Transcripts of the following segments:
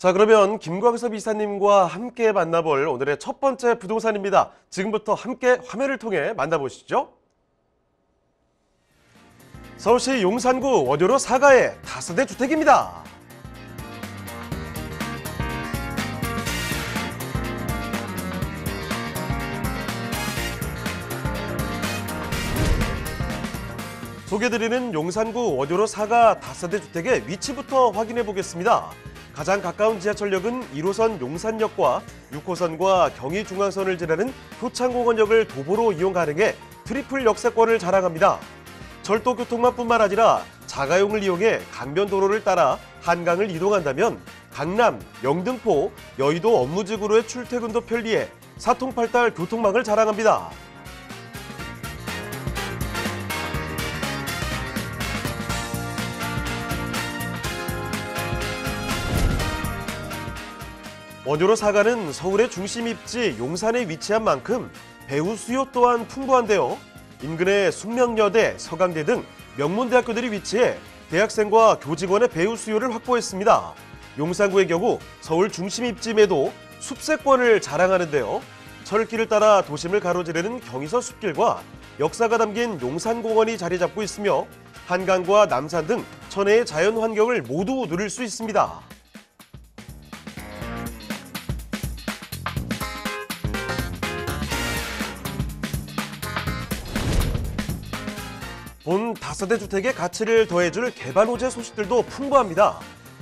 자 그러면 김광섭 이사님과 함께 만나볼 오늘의 첫 번째 부동산입니다. 지금부터 함께 화면을 통해 만나보시죠. 서울시 용산구 원효로 사가의 다세대 주택입니다. 소개드리는 용산구 원효로 사가 다세대 주택의 위치부터 확인해 보겠습니다. 가장 가까운 지하철역은 1호선 용산역과 6호선과 경의중앙선을 지나는 효창공원역을 도보로 이용 가능해 트리플 역세권을 자랑합니다. 절도 교통만 뿐만 아니라 자가용을 이용해 강변도로를 따라 한강을 이동한다면 강남, 영등포, 여의도 업무지구로의 출퇴근도 편리해 사통팔달 교통망을 자랑합니다. 원효로 사가는 서울의 중심 입지 용산에 위치한 만큼 배우 수요 또한 풍부한데요. 인근의 숙명여대, 서강대 등 명문대학교들이 위치해 대학생과 교직원의 배우 수요를 확보했습니다. 용산구의 경우 서울 중심 입지임에도 숲세권을 자랑하는데요. 철길을 따라 도심을 가로지르는 경의선 숲길과 역사가 담긴 용산공원이 자리 잡고 있으며 한강과 남산 등 천혜의 자연 환경을 모두 누릴 수 있습니다. 본 다세대 주택의 가치를 더해줄 개발 호재 소식들도 풍부합니다.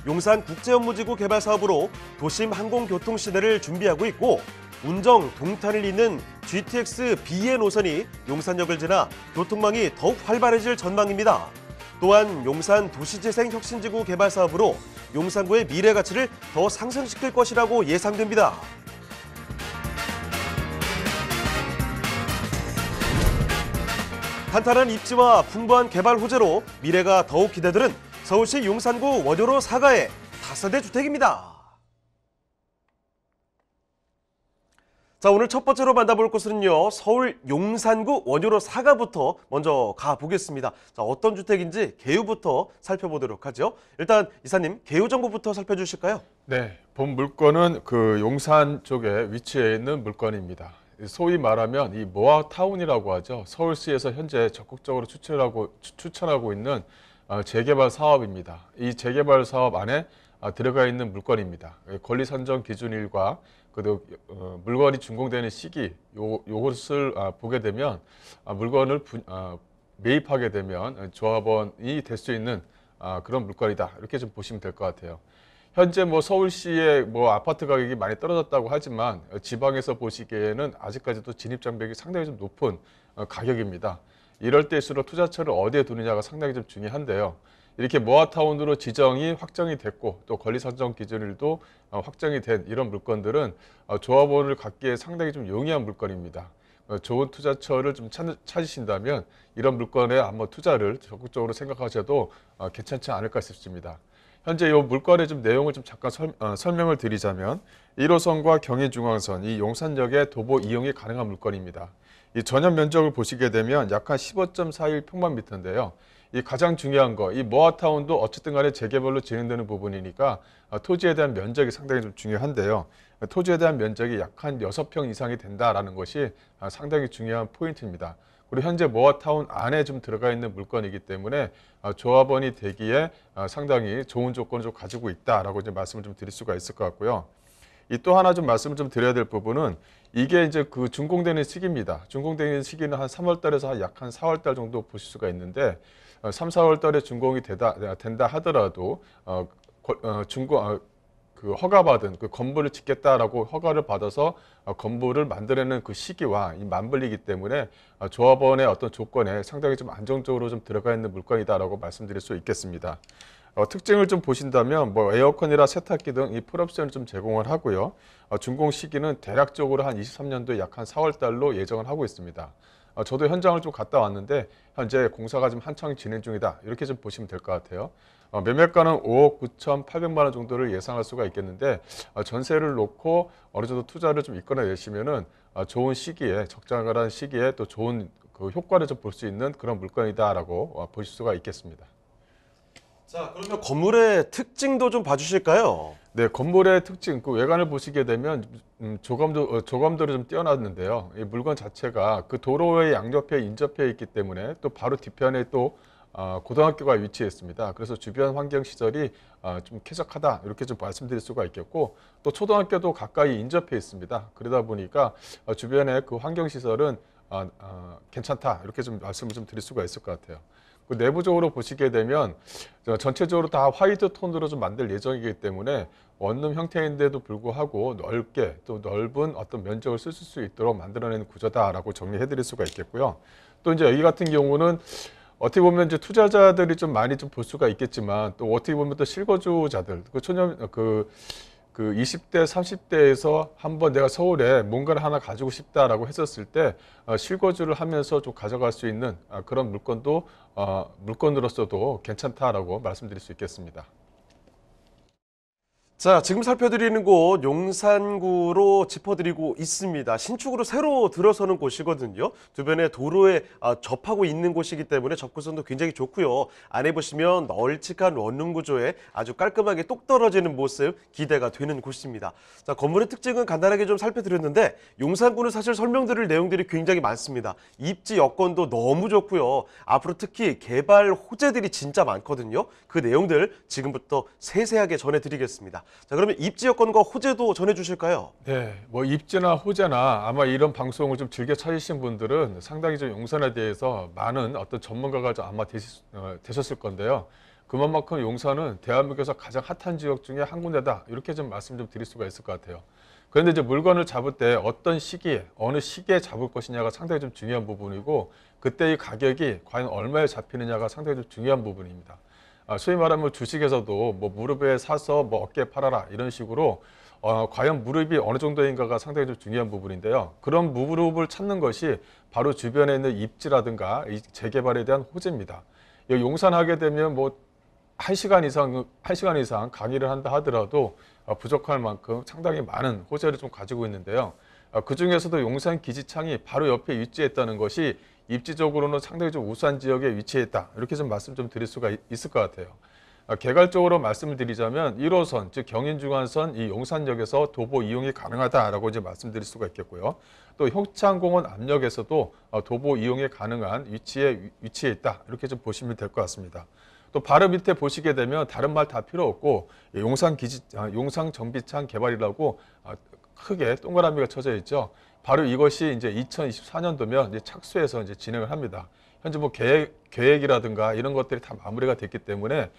용산 국제업무지구 개발 사업으로 도심 항공교통 시대를 준비하고 있고 운정 동탄을 잇는 GTX B의 노선이 용산역을 지나 교통망이 더욱 활발해질 전망입니다. 또한 용산 도시재생 혁신지구 개발 사업으로 용산구의 미래 가치를 더 상승시킬 것이라고 예상됩니다. 탄탄한 입지와 풍부한 개발 호재로 미래가 더욱 기대되는 서울시 용산구 원효로 사가의 다세대 주택입니다. 자 오늘 첫 번째로 만나볼 곳은요 서울 용산구 원효로 사가부터 먼저 가보겠습니다. 자 어떤 주택인지 개요부터 살펴보도록 하죠. 일단 이사님 개요 정보부터 살펴주실까요? 네, 본 물건은 그 용산 쪽에 위치해 있는 물건입니다. 소위 말하면 이 모아타운이라고 하죠. 서울시에서 현재 적극적으로 추천하고, 추천하고 있는 어, 재개발 사업입니다. 이 재개발 사업 안에 어, 들어가 있는 물건입니다. 예, 권리 선정 기준일과 그리고 어, 물건이 준공되는 시기 요, 것을 아, 보게 되면 아, 물건을 아, 매입하게 되면 조합원이 될 수 있는 그런 물건이다. 이렇게 좀 보시면 될 것 같아요. 현재 뭐 서울시의 뭐 아파트 가격이 많이 떨어졌다고 하지만 지방에서 보시기에는 아직까지도 진입 장벽이 상당히 좀 높은 어, 가격입니다. 이럴 때일수록 투자처를 어디에 두느냐가 상당히 좀 중요한데요. 이렇게 모아타운으로 지정이 확정이 됐고 또 권리 선정 기준일도 어, 확정이 된 이런 물건들은 어, 조합원을 갖기에 상당히 좀 용이한 물건입니다. 좋은 투자처를 좀 찾으신다면 이런 물건에 한번 투자를 적극적으로 생각하셔도 괜찮지 않을까 싶습니다. 현재 이물건의좀 내용을 좀 잠깐 설, 어, 명을 드리자면 1호선과 경의중앙선 이 용산역의 도보 이용이 가능한 물건입니다. 이 전면 면적을 보시게 되면 약한15.41 평방미터인데요. 이 가장 중요한 거, 이 모아타운도 어쨌든 간에 재개발로 진행되는 부분이니까 어, 토지에 대한 면적이 상당히 좀 중요한데요. 토지에 대한 면적이 약 한 6평 이상이 된다라는 것이 아, 상당히 중요한 포인트입니다. 그리고 현재 모아타운 안에 좀 들어가 있는 물건이기 때문에 아, 조합원이 되기에 아, 상당히 좋은 조건을 좀 가지고 있다라고 이제 말씀을 좀 드릴 수가 있을 것 같고요. 이 또 하나 좀 말씀을 좀 드려야 될 부분은 이게 이제 그 준공되는 시기입니다. 준공되는 시기는 한 3월 달에서 약한 4월 달 정도 보실 수가 있는데 3, 어, 4월 달에 준공이 된다 하더라도 어, 어 준공, 어, 그 허가받은 그 건물을 짓겠다라고 허가를 받아서 어, 건물을 만들어내는 그 시기와 이 맞물리기 때문에 어, 조합원의 어떤 조건에 상당히 좀 안정적으로 좀 들어가 있는 물건이다라고 말씀드릴 수 있겠습니다. 어, 특징을 좀 보신다면 뭐 에어컨이나 세탁기 등 이 풀옵션을 좀 제공을 하고요. 어, 준공 시기는 대략적으로 한 23년도 약한 4월 달로 예정을 하고 있습니다. 어, 저도 현장을 좀 갔다 왔는데 현재 공사가 좀 한창 진행 중이다 이렇게 좀 보시면 될 것 같아요. 어, 매매가는 5억 9,800만 원 정도를 예상할 수가 있겠는데 어, 전세를 놓고 어느 정도 투자를 좀 있거나 내시면은 어, 좋은 시기에 적절한 시기에 또 좋은 그 효과를 좀 볼 수 있는 그런 물건이다라고 보실 수가 있겠습니다. 자, 그러면 건물의 특징도 좀 봐주실까요? 네, 건물의 특징, 그 외관을 보시게 되면 음, 조감도 조감도를 좀 뛰어났는데요. 이 물건 자체가 그 도로의 양옆에 인접해 있기 때문에 또 바로 뒤편에 또 어, 고등학교가 위치했습니다. 그래서 주변 환경 시설이 어, 좀 쾌적하다 이렇게 좀 말씀드릴 수가 있겠고 또 초등학교도 가까이 인접해 있습니다. 그러다 보니까 어, 주변의 그 환경 시설은 괜찮다 이렇게 좀 말씀을 좀 드릴 수가 있을 것 같아요. 그 내부적으로 보시게 되면 전체적으로 다 화이트 톤으로 좀 만들 예정이기 때문에 원룸 형태인데도 불구하고 넓게 또 넓은 어떤 면적을 쓸 수 있도록 만들어낸 구조다라고 정리해 드릴 수가 있겠고요. 또 이제 여기 같은 경우는 어떻게 보면 이제 투자자들이 좀 많이 좀 볼 수가 있겠지만 또 어떻게 보면 또 실거주자들 그 초년 그그 20대, 30대에서 한번 내가 서울에 뭔가를 하나 가지고 싶다라고 했었을 때 어, 실거주를 하면서 좀 가져갈 수 있는 아, 그런 물건도 어, 물건으로서도 괜찮다라고 말씀드릴 수 있겠습니다. 자, 지금 살펴드리는 곳 용산구로 짚어드리고 있습니다. 신축으로 새로 들어서는 곳이거든요. 주변에 도로에 아, 접하고 있는 곳이기 때문에 접근성도 굉장히 좋고요. 안에 보시면 널찍한 원룸 구조에 아주 깔끔하게 똑 떨어지는 모습 기대가 되는 곳입니다. 자, 건물의 특징은 간단하게 좀 살펴드렸는데 용산구는 사실 설명드릴 내용들이 굉장히 많습니다. 입지 여건도 너무 좋고요. 앞으로 특히 개발 호재들이 진짜 많거든요. 그 내용들 지금부터 세세하게 전해드리겠습니다. 자, 그러면 입지 여건과 호재도 전해주실까요? 네, 뭐 입지나 호재나 아마 이런 방송을 좀 즐겨 찾으신 분들은 상당히 좀 용산에 대해서 많은 어떤 전문가가 좀 아마 되시, 어, 되셨을 건데요. 그만큼 용산은 대한민국에서 가장 핫한 지역 중에 한 군데다 이렇게 좀 말씀 좀 드릴 수가 있을 것 같아요. 그런데 이제 물건을 잡을 때 어떤 시기에 어느 시기에 잡을 것이냐가 상당히 좀 중요한 부분이고 그때의 가격이 과연 얼마에 잡히느냐가 상당히 좀 중요한 부분입니다. 아, 소위 말하면 주식에서도 뭐 무릎에 사서 뭐 어깨 팔아라 이런 식으로 어, 과연 무릎이 어느 정도인가가 상당히 좀 중요한 부분인데요. 그런 무릎을 찾는 것이 바로 주변에 있는 입지라든가 재개발에 대한 호재입니다. 용산하게 되면 뭐 1시간 이상, 1시간 이상 강의를 한다 하더라도 어, 부족할 만큼 상당히 많은 호재를 좀 가지고 있는데요. 어, 그 중에서도 용산 기지창이 바로 옆에 위치했다는 것이 입지적으로는 상당히 좀 우수한 지역에 위치해 있다. 이렇게 좀 말씀 좀 드릴 수가 있을 것 같아요. 아, 개괄적으로 말씀을 드리자면 1호선, 즉 경인중앙선 이 용산역에서 도보 이용이 가능하다라고 이제 말씀드릴 수가 있겠고요. 또 효창공원 압력에서도 어, 도보 이용이 가능한 위치에 위치해 있다. 이렇게 좀 보시면 될 것 같습니다. 또 바로 밑에 보시게 되면 다른 말 다 필요 없고 용산 기지 아, 용산 정비창 개발이라고 아, 크게 동그라미가 쳐져 있죠. 바로 이것이 이제 2024년도면 이제 착수해서 이제 진행을 합니다. 현재 뭐 계획, 계획이라든가 이런 것들이 다 마무리가 됐기 때문에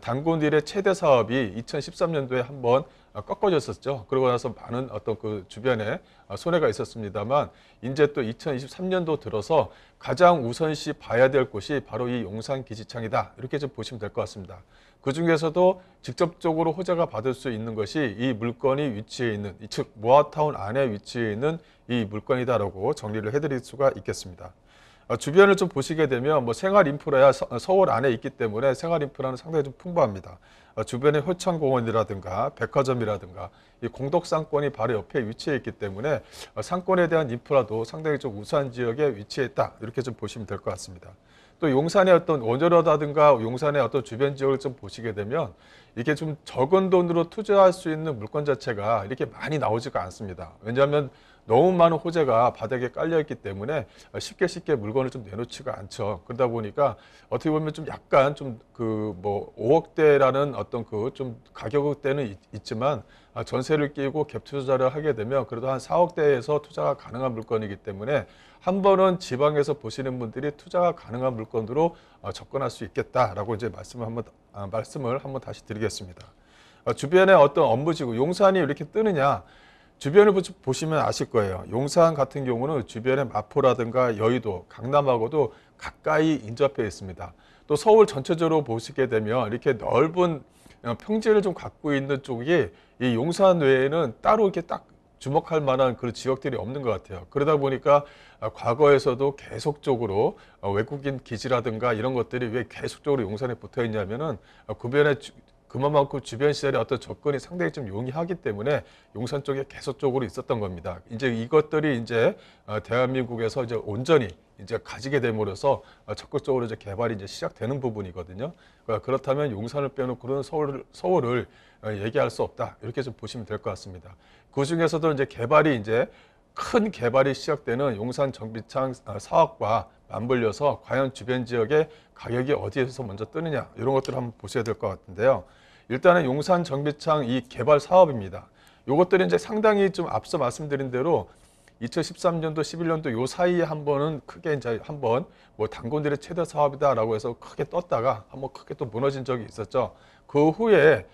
단군들의 어, 최대 사업이 2013년도에 한번 어, 꺾어졌었죠. 그러고 나서 많은 어떤 그 주변에 어, 손해가 있었습니다만 이제 또 2023년도 들어서 가장 우선시 봐야 될 곳이 바로 이 용산 기지창이다. 이렇게 좀 보시면 될 것 같습니다. 그중에서도 직접적으로 호재가 받을 수 있는 것이 이 물건이 위치해 있는 즉 모아타운 안에 위치해 있는 이 물건이다라고 정리를 해드릴 수가 있겠습니다. 어, 주변을 좀 보시게 되면 뭐 생활 인프라야 서울 안에 있기 때문에 생활 인프라는 상당히 좀 풍부합니다. 어, 주변에 효창공원이라든가 백화점이라든가 이 공덕상권이 바로 옆에 위치해 있기 때문에 어, 상권에 대한 인프라도 상당히 좀 우수한 지역에 위치해 있다 이렇게 좀 보시면 될 것 같습니다. 또 용산의 어떤 원조라든가 용산의 어떤 주변 지역을 좀 보시게 되면 이게 좀 적은 돈으로 투자할 수 있는 물건 자체가 이렇게 많이 나오지가 않습니다. 왜냐하면 너무 많은 호재가 바닥에 깔려있기 때문에 쉽게 쉽게 물건을 좀 내놓지가 않죠. 그러다 보니까 어떻게 보면 좀 약간 좀 그 뭐 5억대라는 어떤 그 좀 가격대는 있지만 아, 전세를 끼고 갭 투자를 하게 되면 그래도 한 4억대에서 투자가 가능한 물건이기 때문에 한 번은 지방에서 보시는 분들이 투자가 가능한 물건으로 어, 접근할 수 있겠다라고 이제 말씀을 한번 아, 말씀을 한번 다시 드리겠습니다. 어, 주변에 어떤 업무지구 용산이 이렇게 뜨느냐 주변을 보시면 아실 거예요. 용산 같은 경우는 주변에 마포라든가 여의도, 강남하고도 가까이 인접해 있습니다. 또 서울 전체적으로 보시게 되면 이렇게 넓은 어, 평지를 좀 갖고 있는 쪽이 이 용산 외에는 따로 이렇게 딱 주목할 만한 그런 지역들이 없는 것 같아요. 그러다 보니까 아, 과거에서도 계속적으로 어, 외국인 기지라든가 이런 것들이 왜 계속적으로 용산에 붙어 있냐면은 어, 구변에 그만큼 주변 시절의 어떤 접근이 상당히 좀 용이하기 때문에 용산 쪽에 계속적으로 있었던 겁니다. 이제 이것들이 이제 어, 대한민국에서 이제 온전히 이제 가지게 됨으로써 어, 적극적으로 이제 개발이 이제 시작되는 부분이거든요. 어, 그렇다면 용산을 빼놓고는 서울을, 서울을 얘기할 수 없다. 이렇게 좀 보시면 될 것 같습니다. 그 중에서도 이제 개발이 이제 큰 개발이 시작되는 용산 정비창 아, 사업과 맞물려서 과연 주변 지역의 가격이 어디에서 먼저 뜨느냐 이런 것들을 한번 보셔야 될 것 같은데요. 일단은 용산 정비창 이 개발 사업입니다. 이것들이 이제 상당히 좀 앞서 말씀드린 대로 2013년도, 11년도 요 사이에 한 번은 크게 이제 한 번 뭐 당군들의 최대 사업이다라고 해서 크게 떴다가 한 번 크게 또 무너진 적이 있었죠. 그 후에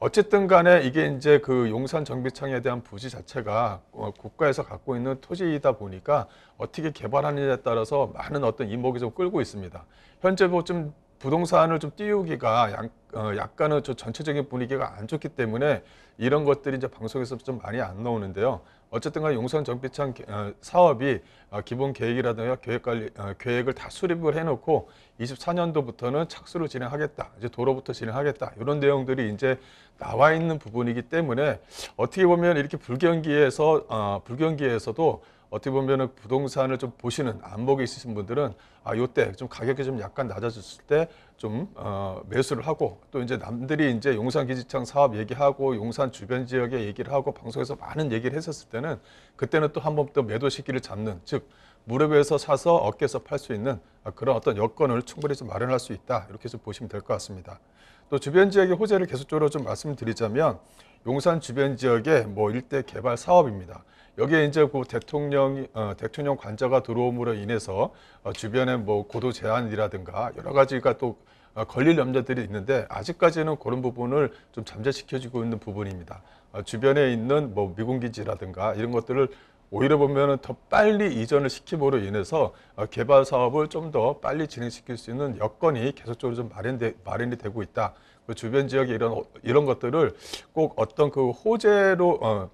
어쨌든 간에 이게 이제 그 용산 정비청에 대한 부지 자체가 어, 국가에서 갖고 있는 토지이다 보니까 어떻게 개발하느냐에 따라서 많은 어떤 이목이 좀 끌고 있습니다. 현재 뭐좀 부동산을 좀 띄우기가 양, 어, 약간은 저 전체적인 분위기가 안 좋기 때문에 이런 것들이 이제 방송에서 좀 많이 안 나오는데요. 어쨌든 간 용산 정비창 어, 사업이 어, 기본 계획이라든가 계획관리, 어, 계획을 다 수립을 해놓고 24년도부터는 착수를 진행하겠다. 이제 도로부터 진행하겠다. 이런 내용들이 이제 나와 있는 부분이기 때문에 어떻게 보면 이렇게 불경기에서, 불경기에서도 어떻게 보면 부동산을 좀 보시는 안목이 있으신 분들은 아 요 때 좀 가격이 좀 약간 낮아졌을 때좀 어, 매수를 하고 또 이제 남들이 이제 용산 기지창 사업 얘기하고 용산 주변 지역에 얘기를 하고 방송에서 많은 얘기를 했었을 때는 그때는 또 한 번 더 매도 시기를 잡는 즉 무릎에서 사서 어깨에서 팔 수 있는 그런 어떤 여건을 충분히 좀 마련할 수 있다 이렇게 좀 보시면 될 것 같습니다. 또 주변 지역의 호재를 계속적으로 좀 말씀드리자면 용산 주변 지역의 뭐 일대 개발 사업입니다. 여기에 이제 그 대통령 어, 대통령 관저가 들어옴으로 인해서 어, 주변에 뭐 고도 제한이라든가 여러 가지가 또 어, 걸릴 염려들이 있는데 아직까지는 그런 부분을 좀 잠재시켜주고 있는 부분입니다. 어, 주변에 있는 뭐 미군 기지라든가 이런 것들을 오히려 보면은 더 빨리 이전을 시킴으로 인해서 어, 개발 사업을 좀 더 빨리 진행시킬 수 있는 여건이 계속적으로 좀 마련돼, 마련이 되고 있다. 그 주변 지역에 이런 이런 것들을 꼭 어떤 그 호재로 어,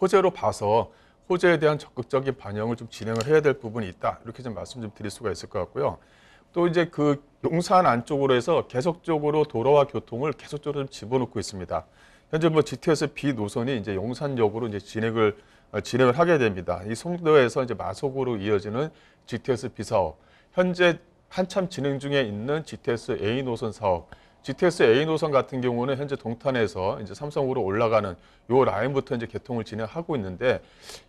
호재로 봐서 호재에 대한 적극적인 반영을 좀 진행을 해야 될 부분이 있다. 이렇게 좀 말씀 좀 드릴 수가 있을 것 같고요. 또 이제 그 용산 안쪽으로 해서 계속적으로 도로와 교통을 계속적으로 집어넣고 있습니다. 현재 뭐 GTX B 노선이 이제 용산역으로 이제 진행을 어, 진행을 하게 됩니다. 이 송도에서 이제 마속으로 이어지는 GTX B 사업, 현재 한참 진행 중에 있는 GTX A 노선 사업, g t s A 노선 같은 경우는 현재 동탄에서 이제 삼성으로 올라가는 요 라인부터 이제 개통을 진행하고 있는데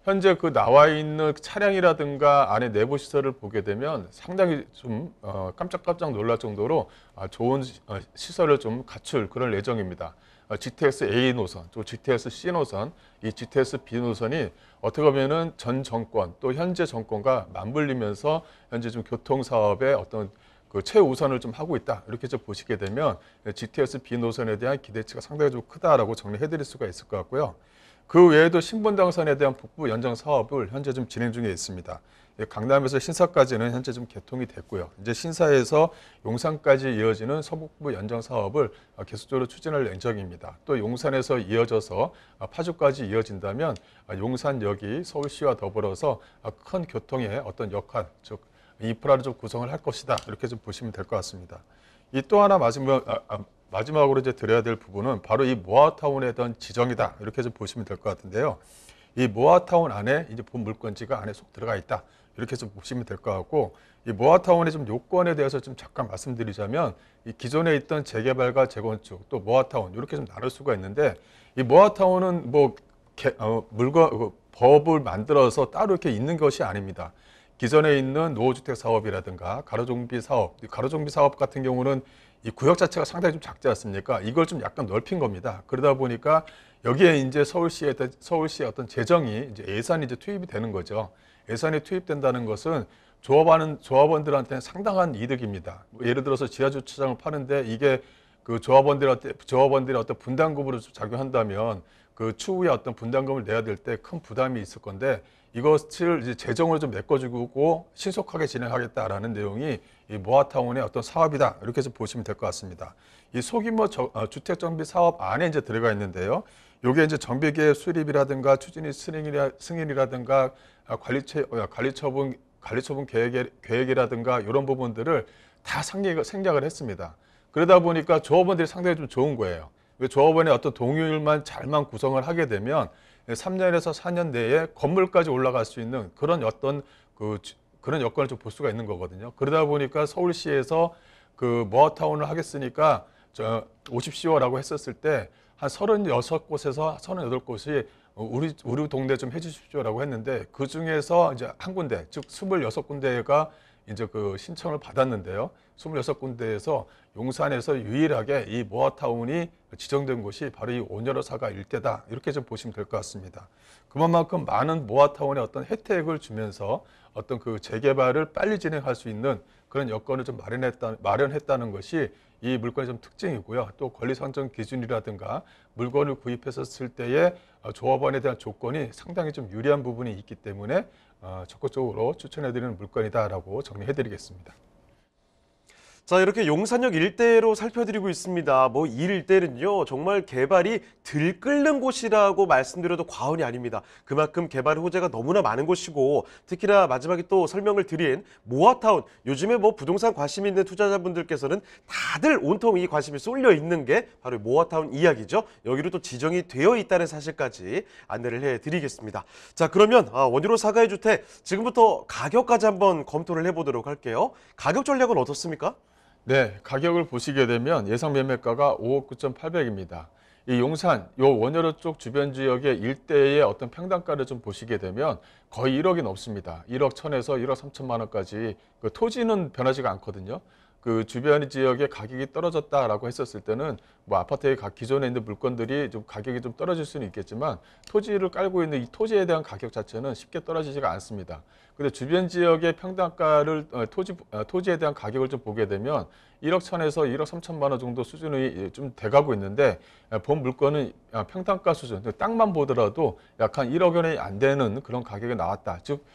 현재 그 나와 있는 차량이라든가 안에 내부 시설을 보게 되면 상당히 좀 어, 깜짝깜짝 놀랄 정도로 아, 좋은 어, 시설을 좀 갖출 그런 예정입니다. 어, GTX A 노선, 또 GTX C 노선, 이 GTX B 노선이 어떻게 보면은 전 정권 또 현재 정권과 맞물리면서 현재 좀 교통 사업의 어떤 그 최우선을 좀 하고 있다 이렇게 좀 보시게 되면 GTS B 노선에 대한 기대치가 상당히 좀 크다라고 정리해드릴 수가 있을 것 같고요. 그 외에도 신분당선에 대한 복부 연장 사업을 현재 좀 진행 중에 있습니다. 예, 강남에서 신사까지는 현재 좀 개통이 됐고요. 이제 신사에서 용산까지 이어지는 서북부 연장 사업을 계속적으로 추진할 예정입니다. 또 용산에서 이어져서 파주까지 이어진다면 용산역이 서울시와 더불어서 큰 교통의 어떤 역할, 즉 인프라를 좀 구성을 할 것이다. 이렇게 좀 보시면 될 것 같습니다. 이 또 하나 마지막, 아, 아, 마지막으로 이제 드려야 될 부분은 바로 이 모아타운에 대한 지정이다. 이렇게 좀 보시면 될 것 같은데요. 이 모아타운 안에 이제 본 물건지가 안에 쏙 들어가 있다. 이렇게 좀 보시면 될 것 같고 이 모아타운의 좀 요건에 대해서 좀 잠깐 말씀드리자면 이 기존에 있던 재개발과 재건축 또 모아타운 이렇게 좀 나눌 수가 있는데 이 모아타운은 뭐 개, 어, 물건 어, 법을 만들어서 따로 이렇게 있는 것이 아닙니다. 기존에 있는 노후주택 사업이라든가 가로정비 사업, 가로정비 사업 같은 경우는 이 구역 자체가 상당히 좀 작지 않습니까? 이걸 좀 약간 넓힌 겁니다. 그러다 보니까 여기에 이제 서울시의 서울시의 어떤 재정이 이제 예산이 이제 투입이 되는 거죠. 예산이 투입된다는 것은 조합하는 조합원들한테는 상당한 이득입니다. 뭐 예를 들어서 지하 주차장을 파는데 이게 그 조합원들한테 조합원들의 어떤 분담금으로 작용한다면 그 추후에 어떤 분담금을 내야 될 때 큰 부담이 있을 건데 이것을 이제 재정을 좀 메꿔주고 신속하게 진행하겠다라는 내용이 이 모아타운의 어떤 사업이다 이렇게 해서 보시면 될 것 같습니다. 이 소규모 저, 어, 주택 정비 사업 안에 이제 들어가 있는데요. 요게 이제 정비계획 수립이라든가 추진이 승인이라, 승인이라든가 아, 관리처 어, 관리처분 관리처분 계획 계획이라든가 이런 부분들을 다 생략, 생략을 했습니다. 그러다 보니까 조합원들이 상당히 좀 좋은 거예요. 조합원의 어떤 동율만 잘만 구성을 하게 되면 3년에서 4년 내에 건물까지 올라갈 수 있는 그런 어떤 그 그런 여건을 좀 볼 수가 있는 거거든요. 그러다 보니까 서울시에서 그 모아타운을 하겠으니까 저 50시호라고 했었을 때 한 36곳에서 38곳이 우리 우리 동네 좀 해주십시오라고 했는데 그 중에서 이제 한 군데 즉 26군데가 이제 그 신청을 받았는데요. 26군데에서 용산에서 유일하게 이 모아타운이 지정된 곳이 바로 이 온열어 사가 일대다. 이렇게 좀 보시면 될 것 같습니다. 그만큼 많은 모아타운에 어떤 혜택을 주면서 어떤 그 재개발을 빨리 진행할 수 있는 그런 여건을 좀 마련했다, 마련했다는 것이 이 물건의 좀 특징이고요. 또 권리 선정 기준이라든가 물건을 구입했었을 때의 조합원에 대한 조건이 상당히 좀 유리한 부분이 있기 때문에 아, 적극적으로 추천해드리는 물건이다라고 정리해드리겠습니다. 자 이렇게 용산역 일대로 살펴드리고 있습니다. 뭐 일대는요 정말 개발이 들끓는 곳이라고 말씀드려도 과언이 아닙니다. 그만큼 개발 호재가 너무나 많은 곳이고 특히나 마지막에 또 설명을 드린 모아타운 요즘에 뭐 부동산 관심 있는 투자자분들께서는 다들 온통 이 관심이 쏠려 있는 게 바로 모아타운 이야기죠. 여기로 또 지정이 되어 있다는 사실까지 안내를 해드리겠습니다. 자 그러면 아, 원유로 사가의 주택 지금부터 가격까지 한번 검토를 해보도록 할게요. 가격 전략은 어떻습니까? 네, 가격을 보시게 되면 예상 매매가가 5억 9,800입니다. 이 용산, 요 원효로 쪽 주변 지역의 일대의 어떤 평당가를 좀 보시게 되면 거의 1억이 넘습니다. 1억 1천에서 1억 3천만 원까지 그 토지는 변하지가 않거든요. 그 주변 지역의 가격이 떨어졌다라고 했었을 때는 뭐 아파트의 기존에 있는 물건들이 좀 가격이 좀 떨어질 수는 있겠지만 토지를 깔고 있는 이 토지에 대한 가격 자체는 쉽게 떨어지지가 않습니다. 근데 주변 지역의 평당가를 어, 토지 어, 토지에 대한 가격을 좀 보게 되면 1억 천에서 1억 3천만 원 정도 수준이 좀 돼가고 있는데 어, 본 물건은 아, 평당가 수준, 그 땅만 보더라도 약 한 1억 원이 안 되는 그런 가격이 나왔다. 즉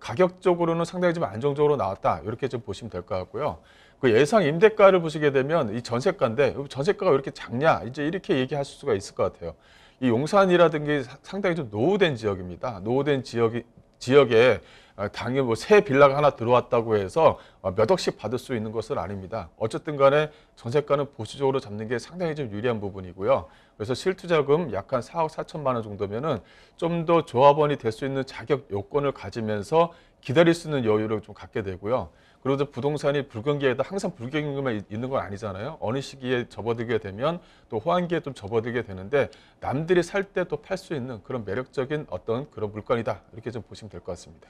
가격적으로는 상당히 좀 안정적으로 나왔다. 이렇게 좀 보시면 될 것 같고요. 그 예상 임대가를 보시게 되면 이 전세가인데 전세가가 왜 이렇게 작냐 이제 이렇게 얘기할 수가 있을 것 같아요. 이 용산이라든지 상당히 좀 노후된 지역입니다. 노후된 지역이 지역에 아, 당연히 뭐 새 빌라가 하나 들어왔다고 해서 어, 몇 억씩 받을 수 있는 것은 아닙니다. 어쨌든 간에 전세가는 보수적으로 잡는 게 상당히 좀 유리한 부분이고요. 그래서 실투자금 약 한 4억 4천만 원 정도면은 좀 더 조합원이 될 수 있는 자격 요건을 가지면서 기다릴 수 있는 여유를 좀 갖게 되고요. 그리고 부동산이 불경기에다 항상 불경기만 있는 건 아니잖아요. 어느 시기에 접어들게 되면 또 호황기에 좀 접어들게 되는데 남들이 살 때 또 팔 수 있는 그런 매력적인 어떤 그런 물건이다. 이렇게 좀 보시면 될 것 같습니다.